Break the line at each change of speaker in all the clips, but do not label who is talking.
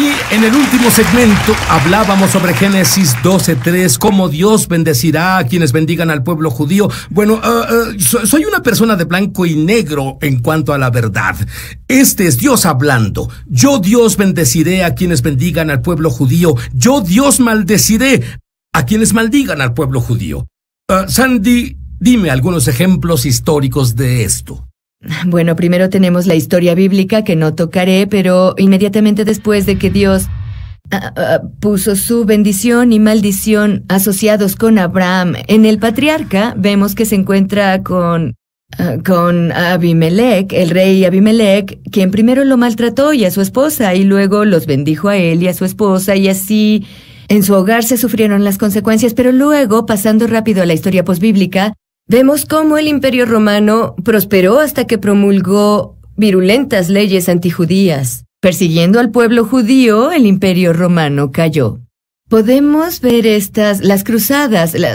Y en el último segmento hablábamos sobre Génesis 12.3, cómo Dios bendecirá a quienes bendigan al pueblo judío. Bueno, eh, eh, soy una persona de blanco y negro en cuanto a la verdad. Este es Dios hablando. Yo Dios bendeciré a quienes bendigan al pueblo judío. Yo Dios maldeciré a quienes maldigan al pueblo judío. Eh, Sandy, dime algunos ejemplos históricos de esto.
Bueno, primero tenemos la historia bíblica que no tocaré, pero inmediatamente después de que Dios ah, ah, puso su bendición y maldición asociados con Abraham en el patriarca, vemos que se encuentra con ah, con Abimelech, el rey Abimelech, quien primero lo maltrató y a su esposa y luego los bendijo a él y a su esposa y así en su hogar se sufrieron las consecuencias, pero luego, pasando rápido a la historia posbíblica, Vemos cómo el Imperio Romano prosperó hasta que promulgó virulentas leyes antijudías. Persiguiendo al pueblo judío, el Imperio Romano cayó. Podemos ver estas, las cruzadas, eh,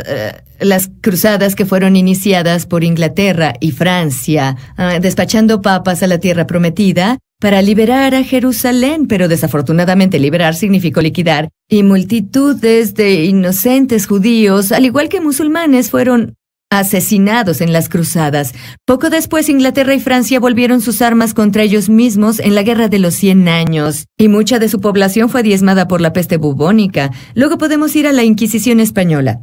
las cruzadas que fueron iniciadas por Inglaterra y Francia, ah, despachando papas a la tierra prometida para liberar a Jerusalén, pero desafortunadamente liberar significó liquidar, y multitudes de inocentes judíos, al igual que musulmanes, fueron asesinados en las cruzadas. Poco después Inglaterra y Francia volvieron sus armas contra ellos mismos en la Guerra de los Cien Años, y mucha de su población fue diezmada por la peste bubónica. Luego podemos ir a la Inquisición española.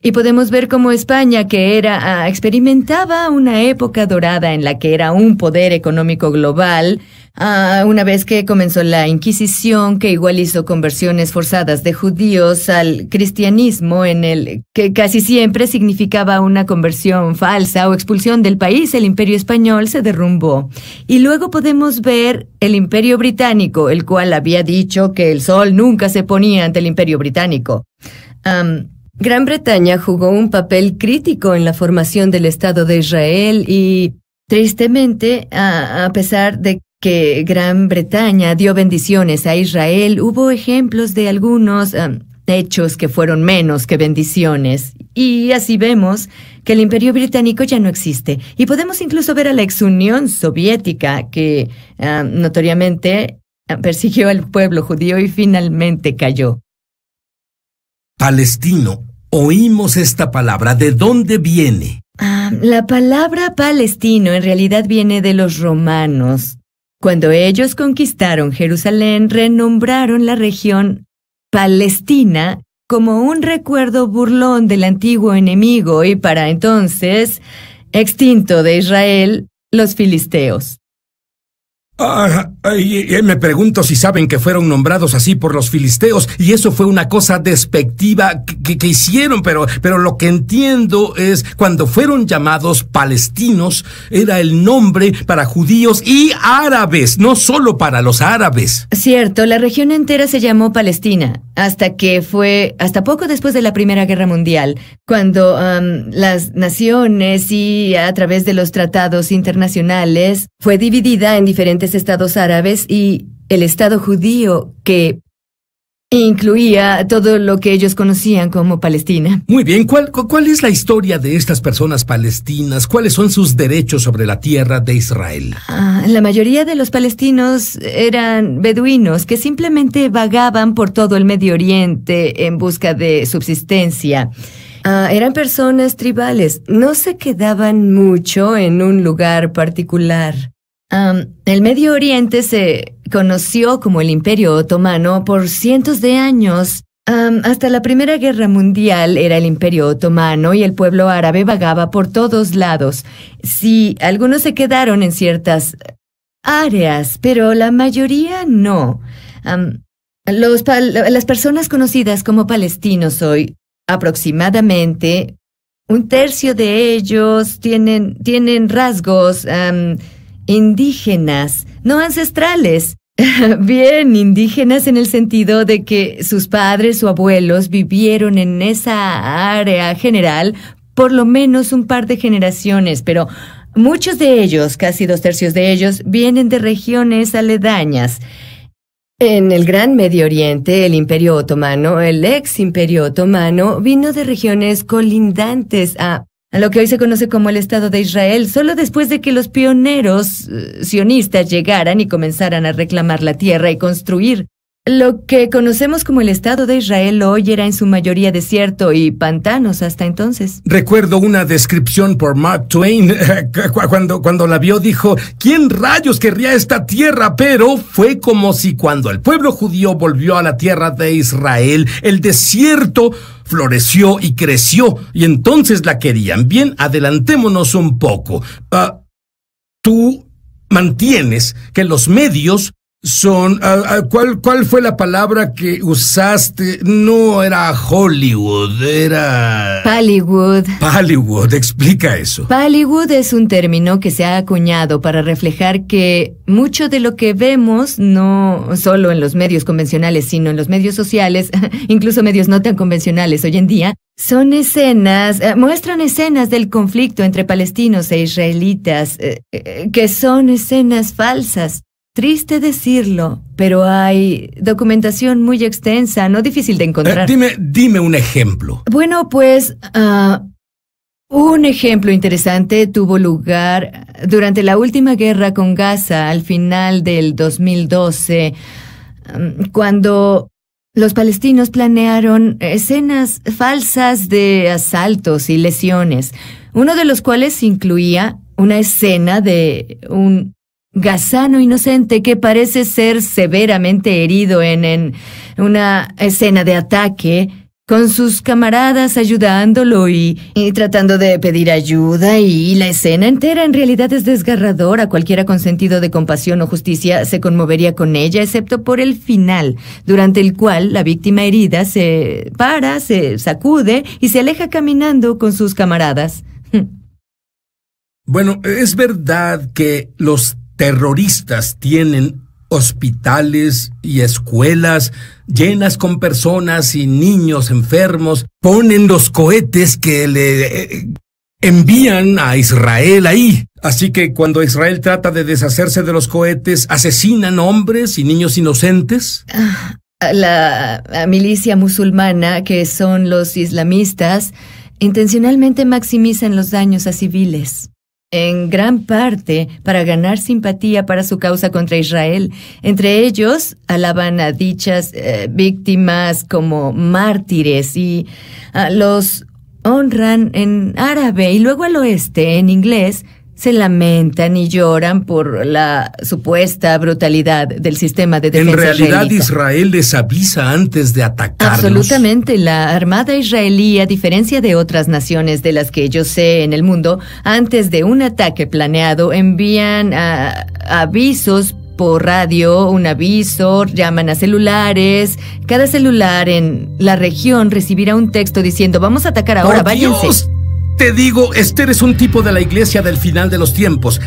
Y podemos ver cómo España, que era ah, experimentaba una época dorada en la que era un poder económico global, Ah, una vez que comenzó la Inquisición, que igual hizo conversiones forzadas de judíos al cristianismo, en el que casi siempre significaba una conversión falsa o expulsión del país, el imperio español se derrumbó. Y luego podemos ver el imperio británico, el cual había dicho que el sol nunca se ponía ante el imperio británico. Gran Bretaña jugó un papel crítico en la formación del Estado de Israel y, tristemente, a, pesar de que Gran Bretaña dio bendiciones a Israel, hubo ejemplos de algunos um, hechos que fueron menos que bendiciones. Y así vemos que el imperio británico ya no existe. Y podemos incluso ver a la Unión soviética que um, notoriamente um, persiguió al pueblo judío y finalmente cayó.
Palestino, oímos esta palabra. ¿De dónde viene?
Ah, la palabra palestino en realidad viene de los romanos. Cuando ellos conquistaron Jerusalén, renombraron la región Palestina como un recuerdo burlón del antiguo enemigo y para entonces extinto de Israel, los filisteos.
Ah, y, me pregunto si saben que fueron nombrados así por los filisteos, y eso fue una cosa despectiva que, hicieron, pero, pero lo que entiendo es cuando fueron llamados palestinos, era el nombre para judíos y árabes, no solo para los árabes.
Cierto, la región entera se llamó Palestina, hasta que fue, hasta poco después de la Primera Guerra Mundial, cuando las naciones y a través de los tratados internacionales fue dividida en diferentes estados árabes y el Estado judío que incluía todo lo que ellos conocían
como Palestina. Muy bien, ¿cuál, es la historia de estas personas palestinas? ¿Cuáles son sus derechos sobre la tierra de Israel?
Ah, la mayoría de los palestinos eran beduinos que simplemente vagaban por todo el Medio Oriente en busca de subsistencia. Ah, eran personas tribales, no se quedaban mucho en un lugar particular el Medio Oriente se conoció como el Imperio Otomano por cientos de años. hasta la Primera Guerra Mundial era el Imperio Otomano y el pueblo árabe vagaba por todos lados. Sí, algunos se quedaron en ciertas áreas, pero la mayoría no. las personas conocidas como palestinos hoy, aproximadamente un tercio de ellos tienen, tienen rasgos indígenas, no ancestrales. Bien, indígenas en el sentido de que sus padres o abuelos vivieron en esa área general por lo menos un par de generaciones, pero muchos de ellos, casi dos tercios de ellos, vienen de regiones aledañas. En el Gran Medio Oriente, el Imperio Otomano, el ex Imperio Otomano, vino de regiones colindantes a a lo que hoy se conoce como el Estado de Israel, solo después de que los pioneros eh, sionistas llegaran y comenzaran a reclamar la tierra y construir. Lo que conocemos como el Estado de Israel hoy era en su mayoría desierto y pantanos hasta entonces.
Recuerdo una descripción por Mark Twain. Cuando, cuando la vio dijo, ¿quién rayos querría esta tierra? Pero fue como si cuando el pueblo judío volvió a la tierra de Israel, el desierto floreció y creció, y entonces la querían. Bien, adelantémonos un poco. Ah, tú mantienes que los medios son, ¿cuál, ¿cuál fue la palabra que usaste? No era Hollywood, era...
Hollywood.
Hollywood, explica eso.
Hollywood es un término que se ha acuñado para reflejar que mucho de lo que vemos, no solo en los medios convencionales, sino en los medios sociales, incluso medios no tan convencionales hoy en día, son escenas, eh, muestran escenas del conflicto entre palestinos e israelitas, eh, eh, que son escenas falsas. Triste decirlo, pero hay documentación muy extensa, no difícil de eh, encontrar. dime,
dime un ejemplo.
Bueno, pues ah, un ejemplo interesante tuvo lugar durante la última guerra con Gaza al final del 2012, mm, cuando los palestinos planearon escenas falsas de asaltos y lesiones, uno de los cuales incluía una escena de un Gazano inocente que parece ser severamente herido en, una escena de ataque, con sus camaradas ayudándolo y, tratando de pedir ayuda y la escena entera en realidad es desgarradora. Cualquiera con sentido de compasión o justicia se conmovería con ella, excepto por el final, durante el cual la víctima herida se para, se sacude y se aleja caminando con sus camaradas.
Bueno, es verdad que los terroristas tienen hospitales y escuelas llenas con personas y niños enfermos, ponen los cohetes que le eh, envían a Israel ahí. Así que cuando Israel trata de deshacerse de los cohetes, asesinan hombres y niños inocentes. Ah,
la milicia musulmana, que son los islamistas, intencionalmente maximizan los daños a civiles en gran parte para ganar simpatía para su causa contra Israel. Entre ellos alaban a dichas eh, víctimas como mártires y ah, los honran en árabe y luego al oeste en inglés se lamentan y lloran por la supuesta brutalidad del sistema de defensa. En realidad Israel
les avisa antes de atacar. Absolutamente,
la Armada israelí, a diferencia de otras naciones de las que yo sé en el mundo, antes de un ataque planeado envían ah, avisos por radio, un aviso, llaman a celulares. Cada celular en la región recibirá un texto diciendo, vamos a atacar ahora, váyanse.
Te digo, Esther es un tipo de la iglesia del final de los tiempos.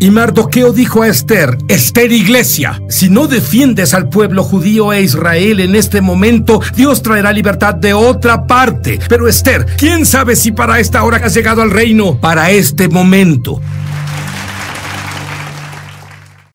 Y Mardoqueo dijo a Esther, Esther iglesia, si no defiendes al pueblo judío e Israel en este momento, Dios traerá libertad de otra parte. Pero Esther, ¿quién sabe si para esta hora has llegado al reino? Para este momento.